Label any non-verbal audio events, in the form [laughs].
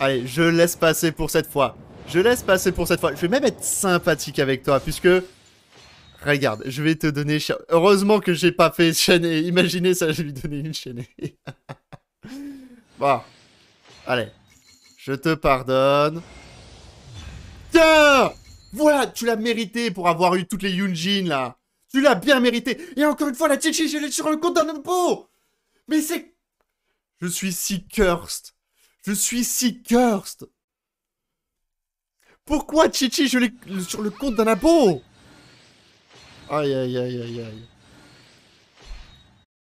Allez, je laisse passer pour cette fois. Je laisse passer pour cette fois. Je vais même être sympathique avec toi, puisque... Regarde, je vais te donner... Heureusement que j'ai pas fait chaîne imaginez ça, [laughs] je vais lui donner une chaîne. [laughs] bon. Allez. Je te pardonne. Tiens Voilà, tu l'as mérité pour avoir eu toutes les Yunjin, là. Tu l'as bien mérité. Et encore une fois, la Tchichi je l'ai sur le compte d'un impôt. Mais c'est... Je suis si cursed. Je suis si cursed Pourquoi Chichi, je l'ai sur le compte d'un abo Aïe aïe aïe aïe aïe.